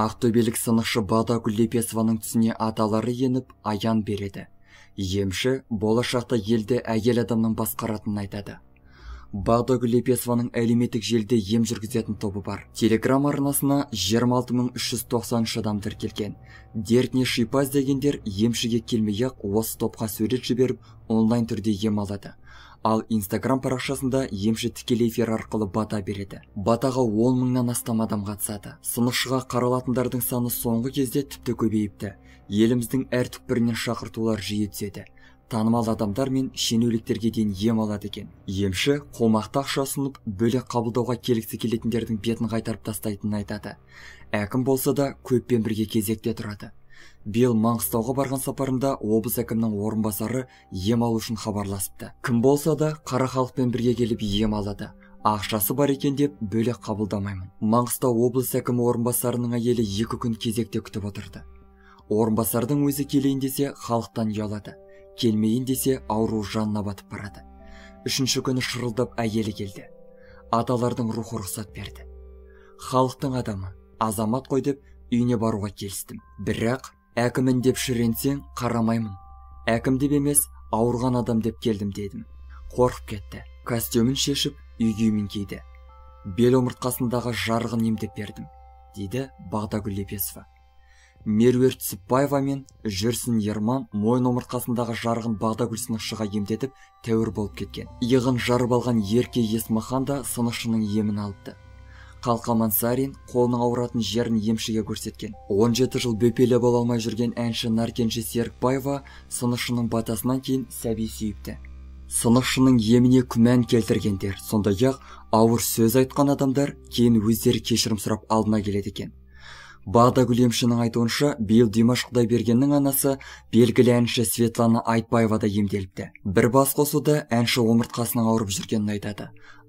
ақтөбелік сынықшы бада гүлдепесованың түсіне аталары еніп аян береді емші болашақта елді әйел адамның басқаратынын айтады бада гүлдепесованың әлеметтік желіде ем жүргізетін тобы бар телеграм арнасына 26390 адам тіркелген дертіне шипаз дегендер емшіге келмей ақ осы топқа сурет жіберіп онлайн түрде ем алады ал инстаграм парақшасында емші тікелей эфир арқылы бата береді батаға он мыңнан астам адам қатысады сынықшыға қаралатындардың саны соңғы кезде тіпті көбейіпті еліміздің әр түкпірінен шақыртулар жиі түседі танымал адамдар мен шенеуніктерге дейін ем алады екен емші қомақты ақша ұсынып бөлек қабылдауға келгісі келетіндердің бетін қайтарып тастайтынын айтады әкім болса да көппен бірге кезекте тұрады Бел маңғыстауға барған сапарында облыс әкімінің орынбасары ем алу үшін хабарласыпты кім болса да қара халықпен бірге келіп ем алады ақшасы бар екен деп бөлек қабылдамаймын маңғыстау облыс әкімі орынбасарының әйелі екі күн кезекте күтіп отырды орынбасардың өзі келейін десе халықтан ұялады келмейін десе ауру жанына батып барады үшінші күні шырылдап әйелі келді аталардың рухы рұқсат берді халықтың адамы азамат қой деп үйіне баруға келістім бірақ әкімін деп шіренсең қарамаймын әкім деп емес ауырған адам деп келдім дедім қорқып кетті костюмін шешіп үйгеймен кейді. киді бел омыртқасындағы жарығын емдеп бердім дейді бағдагүл лепесова меруерт түсіпбаева мен жүрсін ерман мойын омыртқасындағы жарығын бағдагүл сынықшыға емдетіп тәуір болып кеткен иығын жарып алған ерке есмахан да сынықшының емін алыпты қалқаман сарин қолының ауыратын жерін емшіге көрсеткен 17 жыл бөпелі бола алмай жүрген әнші наркенші серікбаева сынықшының батасынан кейін сәби сүйіпті сынықшының еміне күмән келтіргендер сондай ақ ауыр сөз айтқан адамдар кейін өздері кешірім сұрап алдына келеді екен бағдагүл емшінің айтуынша биыл димаш құдайбергеннің анасы белгілі әнші светлана айтбаева да емделіпті бір басқосуда әнші омыртқасының ауырып жүргенін айтады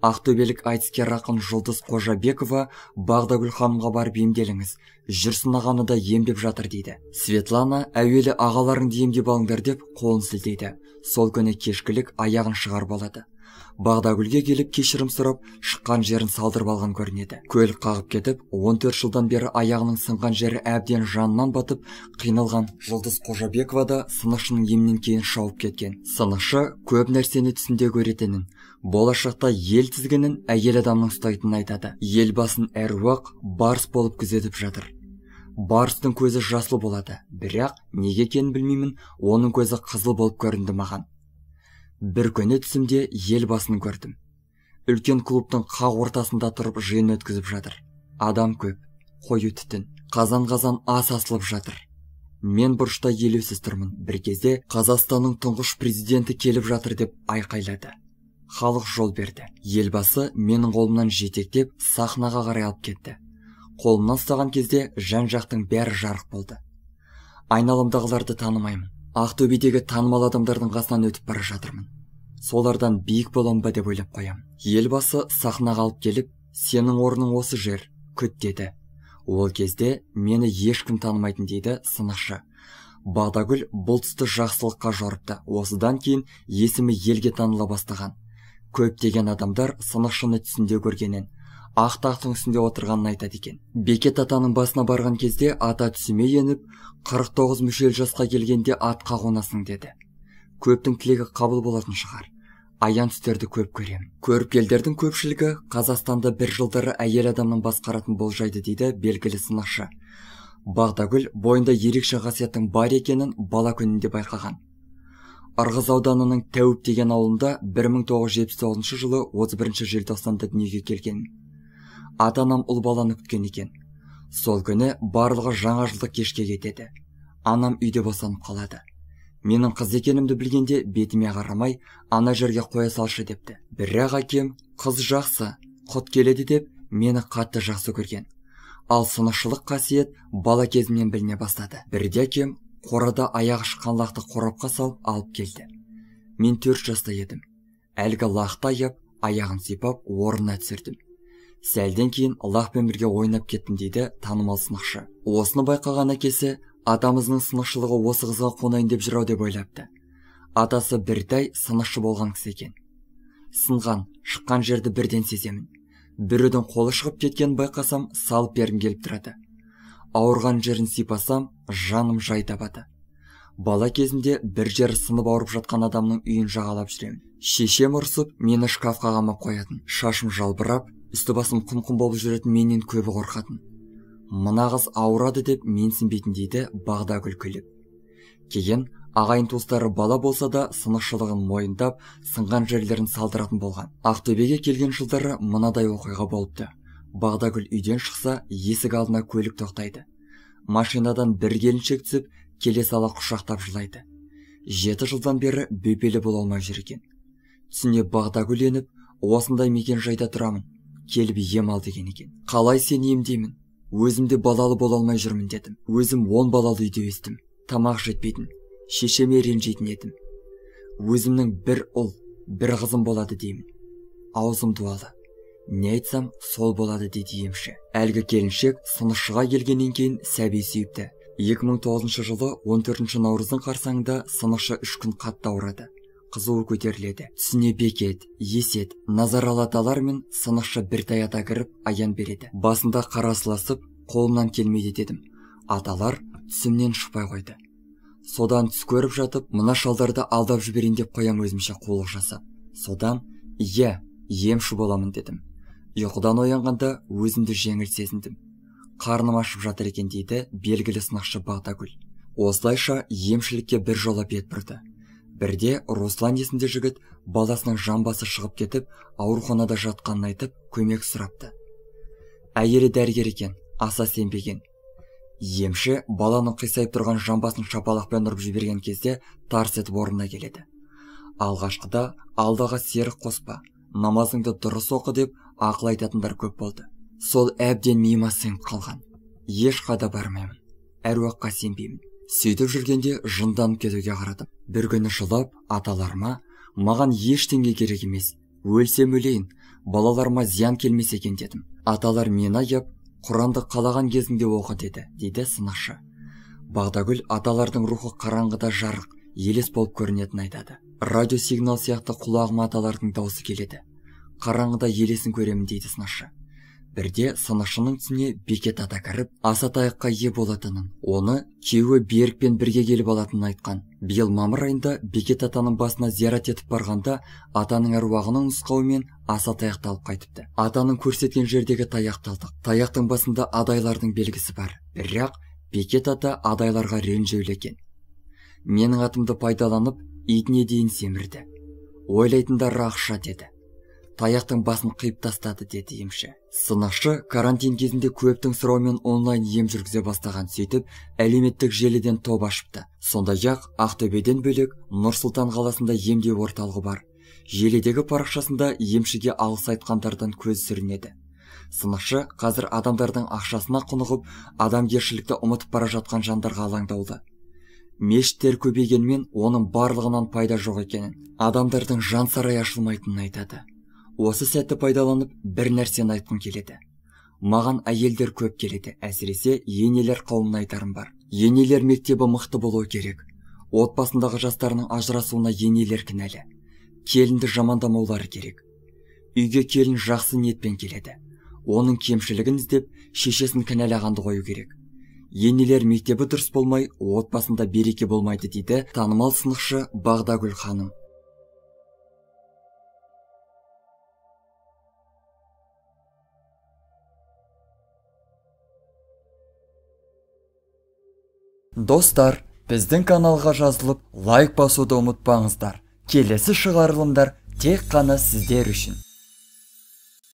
ақтөбелік айтыскер ақын жұлдыз қожабекова бағдагүл ханымға барып емделіңіз жүрсін ағаны да емдеп жатыр дейді светлана әуелі ағаларыңды емдеп алыңдар деп қолын сілтейді сол күні кешкілік аяғын шығарып алады бағдагүлге келіп кешірім сұрап шыққан жерін салдырып алған көрінеді көлік қағып кетіп 14 жылдан бері аяғының сынған жері әбден жаннан батып қиналған жұлдыз қожабекова да сынықшының емінен кейін шауып кеткен сынықшы көп нәрсені түсінде көретінін болашақта ел тізгінін әйел адамның ұстайтынын айтады елбасын әруақ барс болып күзетіп жатыр барстың көзі жасыл болады бірақ неге екенін білмеймін оның көзі қызыл болып көрінді маған бір күні түсімде елбасын көрдім үлкен клубтың қақ ортасында тұрып жиын өткізіп жатыр адам көп қою түтін қазан қазан ас асылып жатыр мен бұрышта елеусіз тұрмын бір кезде қазақстанның тұңғыш президенті келіп жатыр деп айқайлады халық жол берді елбасы менің қолымнан жетектеп сахнаға қарай алып кетті қолымнан ұстаған кезде жан жақтың бәрі жарық болды Айналымдағыларды танымаймын ақтөбедегі танымал адамдардың қасынан өтіп бара жатырмын солардан биік болам ба деп ойлап қоям. елбасы сахнаға алып келіп сенің орның осы жер күт деді ол кезде мені ешкім танымайтын дейді сынықшы. бағдагүл бұл тұсты жақсылыққа жорыпты осыдан кейін есімі елге таныла бастаған көптеген адамдар сынықшыны түсінде көргенен ақ тақтың үстінде отырғанын айтады екен бекет атаның басына барған кезде ата түсіме еніп 49 мүшел жасқа келгенде атқа қонасың деді көптің тілегі қабыл болатын шығар аян түстерді көп көремін көріпкелдердің көпшілігі қазақстанда бір жылдары әйел адамның басқаратын болжайды дейді белгілі сынақшы бағдагүл бойында ерекше қасиеттің бар екенін бала күнінде байқаған ырғыз ауданының тәуіп деген ауылында 1979 жылы 31 желтоқсанда дүниеге келген ата анам ұл баланы күткен екен сол күні барлығы жаңа жылдық кешке кетеді анам үйде босанып қалады менің қыз екенімді білгенде бетіме қарамай ана жерге қоя салшы депті бірақ әкем қыз жақсы құт келеді деп мені қатты жақсы көрген ал сынықшылық қасиет бала кезімнен біліне бастады бірде әкем қорада аяқ шыққан лақты қорапқа салып алып келді мен төрт жаста едім әлгі лақты аяп аяғын сипап орнына түсірдім сәлден кейін лақпен бірге ойнап кеттім дейді танымал сынықшы осыны байқаған әкесі атамыздың сынықшылығы осы қызға қонайын деп жүр деп ойлапты атасы біртай сынықшы болған кісі екен сынған шыққан жерді бірден сеземін біреудің қолы шығып кеткенін байқасам салып бергім келіп тұрады ауырған жерін сипасам жаным жай табады бала кезімде бір жері сынып ауырып жатқан адамның үйін жағалап жүремін шешем ұрсып мені шкафқа қамап қоятын шашым жалбырап үсті басым құм құм болып жүретін менен көбі қорқатын мына қыз ауырады деп менсінбейтін дейді бағда күлкілеп кейін ағайын туыстары бала болса да сынықшылығын мойындап сынған жерлерін салдыратын болған ақтөбеге келген жылдары мынадай оқиға болыпты бағдагүл үйден шықса есік алдына көлік тоқтайды машинадан бір келіншек түсіп келе сала құшақтап жылайды жеті жылдан бері бөпелі бола алмай жүр екен түсіне бағдагүл еніп осындай мекен жайда тұрамын келіп ем ал деген екен қалай сен емдеймін өзімде балалы бола алмай жүрмін дедім өзім он балалы үйде өстім тамақ жетпейтін шешеме ренжитін едім өзімнің бір ұл бір қызым болады деймін аузым дуалы не айтсам сол болады дейді емші әлгі келіншек сынықшыға келгеннен кейін сәби сүйіпті 2009 жылы 14 наурыздың қарсаңында сынықшы үш күн қатты ауырады қызуы көтеріледі түсіне бекет есет алаталар мен сынықшы біртай ата кіріп аян береді басында қарасыласып, қолымнан келмейді дедім аталар түсімнен шықпай қойды содан түс көріп жатып мына шалдарды алдап жіберейін деп қоям өзімше қулық жасап содан иә емші боламын дедім ұйқыдан оянғанда өзімді жеңіл сезіндім қарным ашып жатыр екен дейді белгілі сынақшы бағдагүл осылайша емшілікке біржола бет бұрды бірде руслан есінде жігіт баласының жамбасы шығып кетіп ауруханада жатқанын айтып көмек сұрапты әйелі дәрігер екен аса сенбеген емші баланың қисайып тұрған жамбасын шапалақпен ұрып жіберген кезде тарс етіп орнына келеді алғашқыда алдаға серік қоспа намазыңды дұрыс оқы деп ақыл айтатындар көп болды сол әбден миыма сіңіп қалған ешқайда бармаймын әруаққа сенбеймін сөйтіп жүргенде жынданып кетуге қарадым бір күні жылап аталарыма маған ештеңе керек емес өлсем өлейін балаларыма зиян келмесе екен дедім аталар мені аяп құранды қалаған кезіңде оқы деді дейді сынақшы бағдагүл аталардың рухы қараңғыда жарық елес болып көрінетінін айтады радиосигнал сияқты құлағыма аталардың даусы келеді қараңғыда елесін көремін дейді сынақшы бірде сынықшының түсіне бекет ата кіріп аса таяққа ие болатынын оны күйеуі берікпен бірге келіп алатынын айтқан биыл мамыр айында бекет атаның басына зиярат етіп барғанда атаның әруағының нұсқауымен аса таяқты алып қайтыпты атаның көрсеткен жердегі таяқты алдық таяқтың басында адайлардың белгісі бар бірақ бекет ата адайларға ренжеулі екен менің атымды пайдаланып итіне дейін семірді ойлайтындары ақша деді таяқтың басын қиып тастады деді емші Сынақшы карантин кезінде көптің сұрауымен онлайн ем жүргізе бастаған сөйтіп әлеуметтік желіден топ ашыпты сондай ақ ақтөбеден бөлек Нұрсұлтан қаласында емдеу орталығы бар желідегі парақшасында емшіге алғыс айтқандардан көз сүрінеді сынашы қазір адамдардың ақшасына құнығып адамгершілікті ұмытып бара жатқан жандарға алаңдаулы мешіттер көбейгенмен оның барлығынан пайда жоқ екенін адамдардың жан сарайы ашылмайтынын айтады осы сәтті пайдаланып бір нәрсені айтқым келеді маған әйелдер көп келеді әсіресе енелер қауымына айтарым бар енелер мектебі мықты болуы керек отбасындағы жастарының ажырасуына енелер кінәлі келінді жамандамаулары керек үйге келін жақсы ниетпен келеді оның кемшілігін іздеп шешесін кінәлағанды қою керек енелер мектебі дұрыс болмай отбасында береке болмайды дейді танымал сынықшы бағдагүл ханым достар біздің каналға жазылып лайк басуды ұмытпаңыздар келесі шығарылымдар тек қана сіздер үшін